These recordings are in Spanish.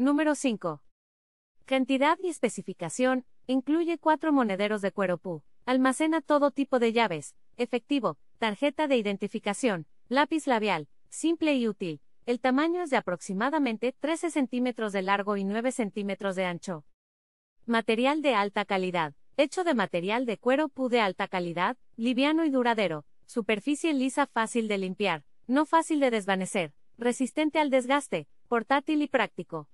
Número 5. Cantidad y especificación. Incluye cuatro monederos de cuero PU. Almacena todo tipo de llaves, efectivo, tarjeta de identificación, lápiz labial, simple y útil. El tamaño es de aproximadamente 13 centímetros de largo y 9 centímetros de ancho. Material de alta calidad. Hecho de material de cuero PU de alta calidad, liviano y duradero. Superficie lisa fácil de limpiar, no fácil de desvanecer, resistente al desgaste, portátil y práctico.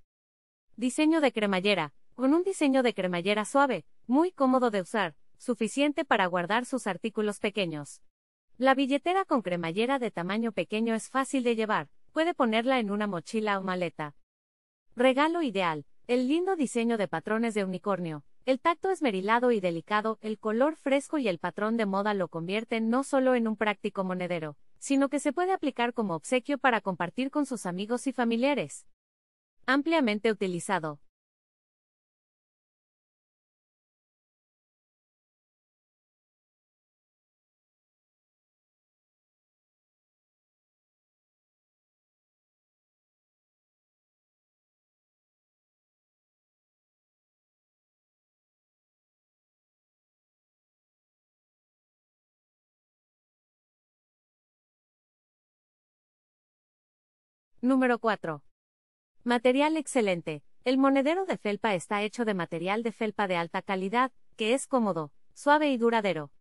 Diseño de cremallera. Con un diseño de cremallera suave, muy cómodo de usar, suficiente para guardar sus artículos pequeños. La billetera con cremallera de tamaño pequeño es fácil de llevar, puede ponerla en una mochila o maleta. Regalo ideal. El lindo diseño de patrones de unicornio. El tacto esmerilado y delicado, el color fresco y el patrón de moda lo convierten no solo en un práctico monedero, sino que se puede aplicar como obsequio para compartir con sus amigos y familiares. Ampliamente utilizado. Número 4. Material excelente. El monedero de felpa está hecho de material de felpa de alta calidad, que es cómodo, suave y duradero.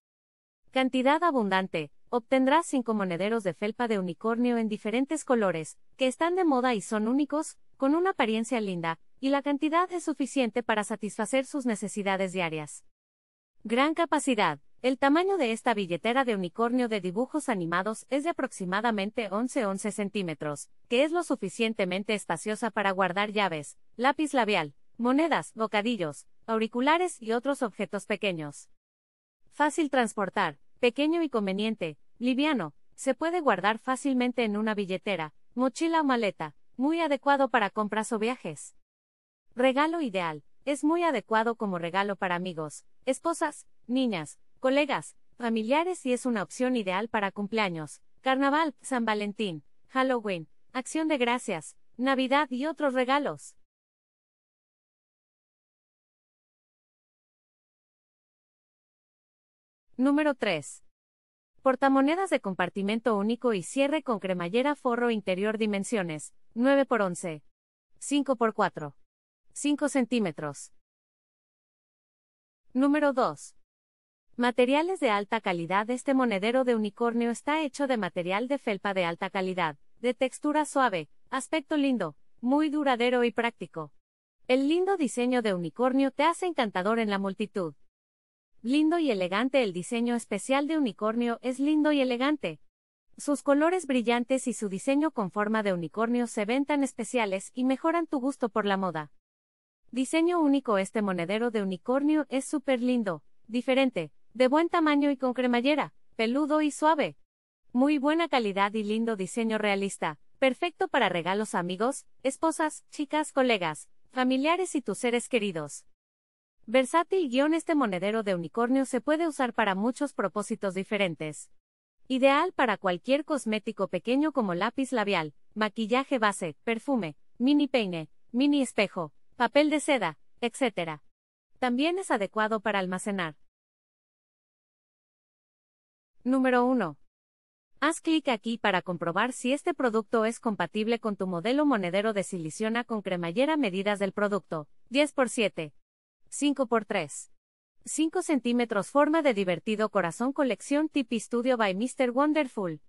Cantidad abundante. Obtendrás cinco monederos de felpa de unicornio en diferentes colores, que están de moda y son únicos, con una apariencia linda, y la cantidad es suficiente para satisfacer sus necesidades diarias. Gran capacidad. El tamaño de esta billetera de unicornio de dibujos animados es de aproximadamente 11-11 centímetros, que es lo suficientemente espaciosa para guardar llaves, lápiz labial, monedas, bocadillos, auriculares y otros objetos pequeños. Fácil transportar, pequeño y conveniente, liviano, se puede guardar fácilmente en una billetera, mochila o maleta, muy adecuado para compras o viajes. Regalo ideal, es muy adecuado como regalo para amigos, esposas, niñas, colegas, familiares y es una opción ideal para cumpleaños, carnaval, San Valentín, Halloween, acción de gracias, Navidad y otros regalos. Número 3. Portamonedas de compartimento único y cierre con cremallera forro interior dimensiones, 9 x 11. 5 x 4. 5 centímetros. Número 2. Materiales de alta calidad Este monedero de unicornio está hecho de material de felpa de alta calidad, de textura suave, aspecto lindo, muy duradero y práctico. El lindo diseño de unicornio te hace encantador en la multitud. Lindo y elegante El diseño especial de unicornio es lindo y elegante. Sus colores brillantes y su diseño con forma de unicornio se ven tan especiales y mejoran tu gusto por la moda. Diseño único Este monedero de unicornio es súper lindo, diferente, de buen tamaño y con cremallera, peludo y suave. Muy buena calidad y lindo diseño realista, perfecto para regalos a amigos, esposas, chicas, colegas, familiares y tus seres queridos. Versátil guión este monedero de unicornio se puede usar para muchos propósitos diferentes. Ideal para cualquier cosmético pequeño como lápiz labial, maquillaje base, perfume, mini peine, mini espejo, papel de seda, etc. También es adecuado para almacenar Número 1. Haz clic aquí para comprobar si este producto es compatible con tu modelo monedero de siliciona con cremallera medidas del producto, 10x7, 5x3, 5 centímetros forma de divertido corazón colección tip Studio by Mr. Wonderful.